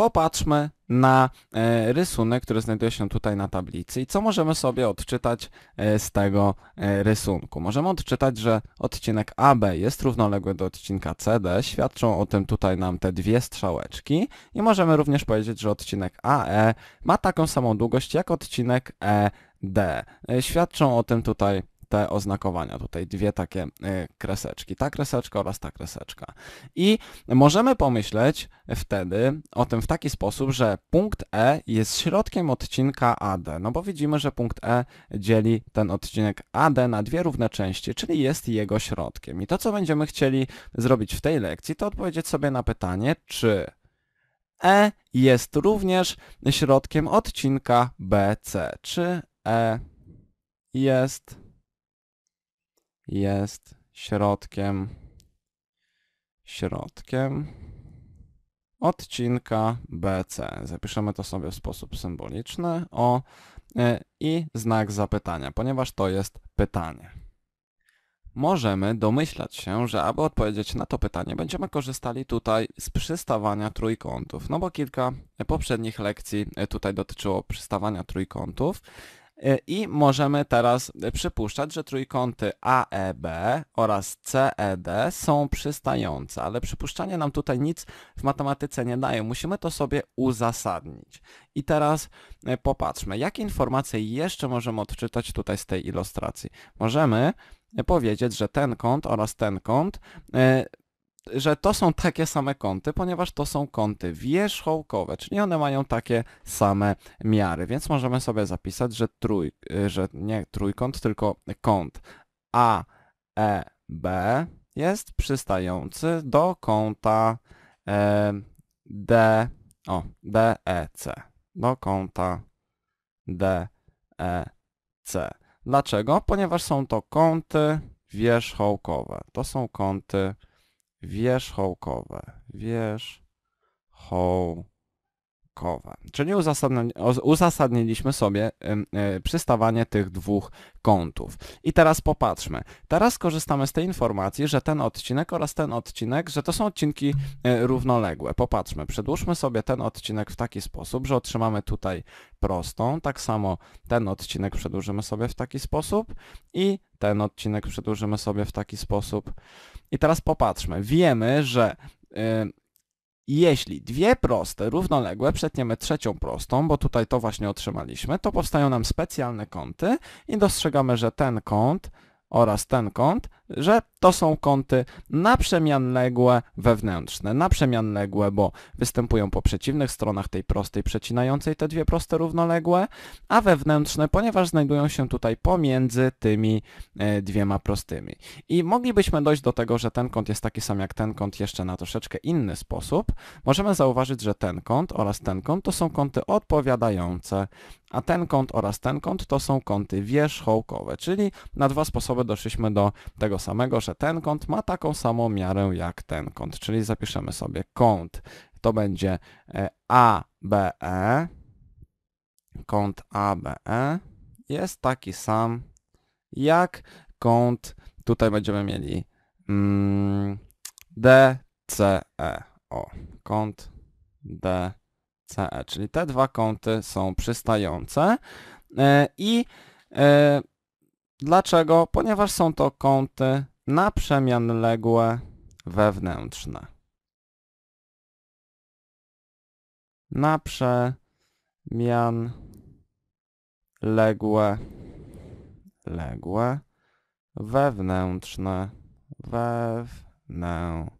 Popatrzmy na e, rysunek, który znajduje się tutaj na tablicy i co możemy sobie odczytać e, z tego e, rysunku. Możemy odczytać, że odcinek AB jest równoległy do odcinka CD, świadczą o tym tutaj nam te dwie strzałeczki i możemy również powiedzieć, że odcinek AE ma taką samą długość jak odcinek ED. Świadczą o tym tutaj te oznakowania. Tutaj dwie takie y, kreseczki. Ta kreseczka oraz ta kreseczka. I możemy pomyśleć wtedy o tym w taki sposób, że punkt E jest środkiem odcinka AD. No bo widzimy, że punkt E dzieli ten odcinek AD na dwie równe części, czyli jest jego środkiem. I to, co będziemy chcieli zrobić w tej lekcji, to odpowiedzieć sobie na pytanie, czy E jest również środkiem odcinka BC. Czy E jest jest środkiem, środkiem odcinka BC. Zapiszemy to sobie w sposób symboliczny o e, i znak zapytania, ponieważ to jest pytanie. Możemy domyślać się, że aby odpowiedzieć na to pytanie, będziemy korzystali tutaj z przystawania trójkątów, no bo kilka poprzednich lekcji e, tutaj dotyczyło przystawania trójkątów. E, i możemy teraz e, przypuszczać, że trójkąty AEB oraz CED są przystające, ale przypuszczanie nam tutaj nic w matematyce nie daje. Musimy to sobie uzasadnić. I teraz e, popatrzmy, jakie informacje jeszcze możemy odczytać tutaj z tej ilustracji. Możemy powiedzieć, że ten kąt oraz ten kąt że to są takie same kąty, ponieważ to są kąty wierzchołkowe, czyli one mają takie same miary, więc możemy sobie zapisać, że, trój, że nie trójkąt, tylko kąt AEB jest przystający do kąta e, D, o, e, C. do kąta DEC. Dlaczego? Ponieważ są to kąty wierzchołkowe. To są kąty wierzchołkowe. Wierzchołkowe Krakowa. Czyli uzasadniliśmy sobie e, przystawanie tych dwóch kątów. I teraz popatrzmy. Teraz korzystamy z tej informacji, że ten odcinek oraz ten odcinek, że to są odcinki e, równoległe. Popatrzmy, przedłużmy sobie ten odcinek w taki sposób, że otrzymamy tutaj prostą. Tak samo ten odcinek przedłużymy sobie w taki sposób i ten odcinek przedłużymy sobie w taki sposób. I teraz popatrzmy. Wiemy, że jeśli dwie proste równoległe przetniemy trzecią prostą, bo tutaj to właśnie otrzymaliśmy, to powstają nam specjalne kąty i dostrzegamy, że ten kąt oraz ten kąt że to są kąty naprzemianległe wewnętrzne. Naprzemianległe, bo występują po przeciwnych stronach tej prostej przecinającej te dwie proste równoległe, a wewnętrzne, ponieważ znajdują się tutaj pomiędzy tymi e, dwiema prostymi. I moglibyśmy dojść do tego, że ten kąt jest taki sam jak ten kąt jeszcze na troszeczkę inny sposób. Możemy zauważyć, że ten kąt oraz ten kąt to są kąty odpowiadające, a ten kąt oraz ten kąt to są kąty wierzchołkowe, czyli na dwa sposoby doszliśmy do tego samego, że ten kąt ma taką samą miarę jak ten kąt, czyli zapiszemy sobie kąt. To będzie ABE, e. kąt ABE jest taki sam jak kąt, tutaj będziemy mieli mm, DCE, o, kąt DCE, czyli te dwa kąty są przystające e, i e, Dlaczego? Ponieważ są to kąty na przemian ległe wewnętrzne. Na przemian ległe, ległe, wewnętrzne, wewnętrzne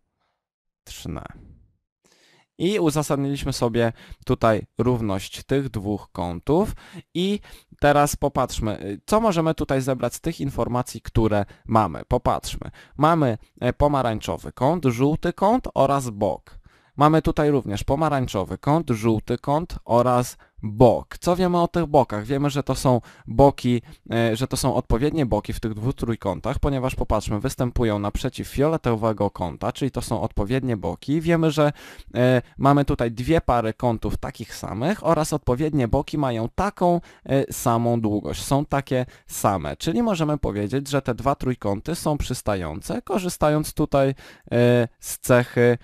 i uzasadniliśmy sobie tutaj równość tych dwóch kątów i teraz popatrzmy, y, co możemy tutaj zebrać z tych informacji, które mamy. Popatrzmy, mamy e, pomarańczowy kąt, żółty kąt oraz bok. Mamy tutaj również pomarańczowy kąt, żółty kąt oraz bok. Co wiemy o tych bokach? Wiemy, że to są boki, e, że to są odpowiednie boki w tych dwóch trójkątach, ponieważ popatrzmy, występują naprzeciw fioletowego kąta, czyli to są odpowiednie boki. Wiemy, że e, mamy tutaj dwie pary kątów takich samych oraz odpowiednie boki mają taką e, samą długość, są takie same, czyli możemy powiedzieć, że te dwa trójkąty są przystające, korzystając tutaj z cechy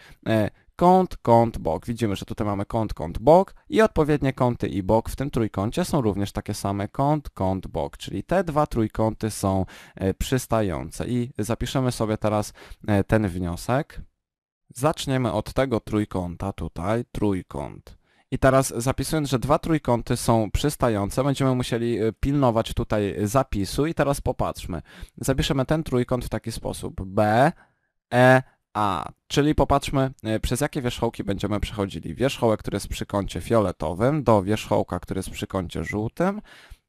kąt, kąt, bok. Widzimy, że tutaj mamy kąt, kąt, bok i odpowiednie kąty i bok w tym trójkącie są również takie same kąt, kąt, bok, czyli te dwa trójkąty są e, przystające. I zapiszemy sobie teraz e, ten wniosek. Zaczniemy od tego trójkąta tutaj, trójkąt. I teraz zapisując, że dwa trójkąty są przystające, będziemy musieli e, pilnować tutaj zapisu i teraz popatrzmy. Zapiszemy ten trójkąt w taki sposób. B, E, a, czyli popatrzmy, e, przez jakie wierzchołki będziemy przechodzili. Wierzchołek, który jest przy kącie fioletowym, do wierzchołka, który jest przy kącie żółtym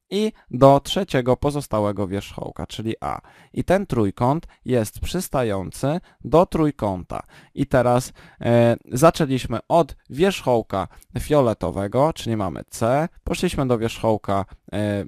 i do trzeciego pozostałego wierzchołka, czyli A. I ten trójkąt jest przystający do trójkąta. I teraz e, zaczęliśmy od wierzchołka fioletowego, czyli mamy C, poszliśmy do wierzchołka e,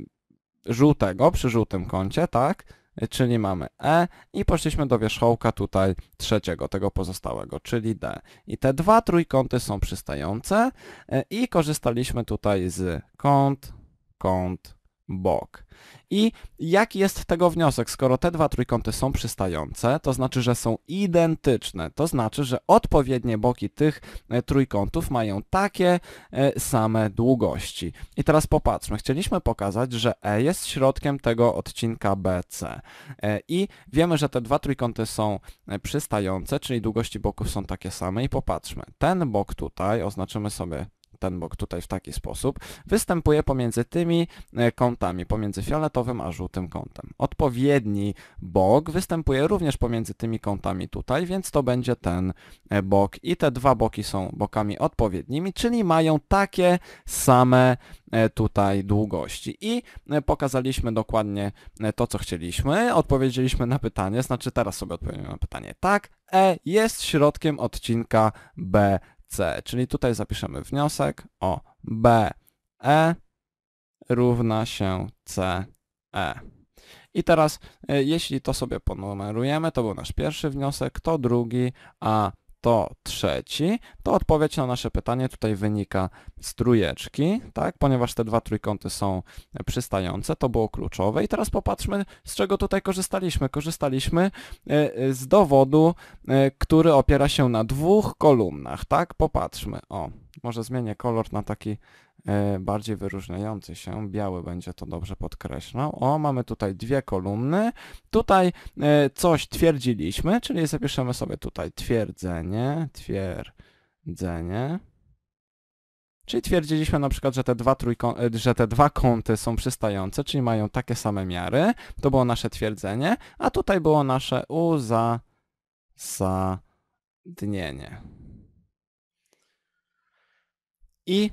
żółtego przy żółtym kącie, tak? czyli mamy E i poszliśmy do wierzchołka tutaj trzeciego, tego pozostałego, czyli D. I te dwa trójkąty są przystające e, i korzystaliśmy tutaj z kąt, kąt, bok. I jaki jest tego wniosek? Skoro te dwa trójkąty są przystające, to znaczy, że są identyczne. To znaczy, że odpowiednie boki tych e, trójkątów mają takie e, same długości. I teraz popatrzmy. Chcieliśmy pokazać, że E jest środkiem tego odcinka BC. E, I wiemy, że te dwa trójkąty są przystające, czyli długości boków są takie same. I popatrzmy. Ten bok tutaj oznaczymy sobie ten bok tutaj w taki sposób, występuje pomiędzy tymi e, kątami, pomiędzy fioletowym a żółtym kątem. Odpowiedni bok występuje również pomiędzy tymi kątami tutaj, więc to będzie ten e, bok i te dwa boki są bokami odpowiednimi, czyli mają takie same e, tutaj długości. I pokazaliśmy dokładnie to, co chcieliśmy. Odpowiedzieliśmy na pytanie, znaczy teraz sobie odpowiemy na pytanie. Tak, E jest środkiem odcinka B C, czyli tutaj zapiszemy wniosek o BE równa się CE. I teraz, e, jeśli to sobie ponumerujemy, to był nasz pierwszy wniosek, to drugi, a to trzeci, to odpowiedź na nasze pytanie tutaj wynika z trójeczki, tak? ponieważ te dwa trójkąty są przystające, to było kluczowe. I teraz popatrzmy, z czego tutaj korzystaliśmy. Korzystaliśmy e, e, z dowodu, e, który opiera się na dwóch kolumnach. tak? Popatrzmy. O, może zmienię kolor na taki E, bardziej wyróżniający się, biały będzie to dobrze podkreślał. O, mamy tutaj dwie kolumny. Tutaj e, coś twierdziliśmy, czyli zapiszemy sobie tutaj twierdzenie, twierdzenie. Czyli twierdziliśmy na przykład, że te, dwa trójkąty, e, że te dwa kąty są przystające, czyli mają takie same miary. To było nasze twierdzenie, a tutaj było nasze uzasadnienie. I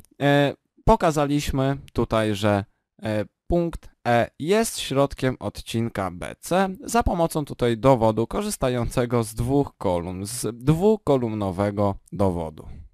pokazaliśmy tutaj, że e, punkt E jest środkiem odcinka BC za pomocą tutaj dowodu korzystającego z dwóch kolumn, z dwukolumnowego dowodu.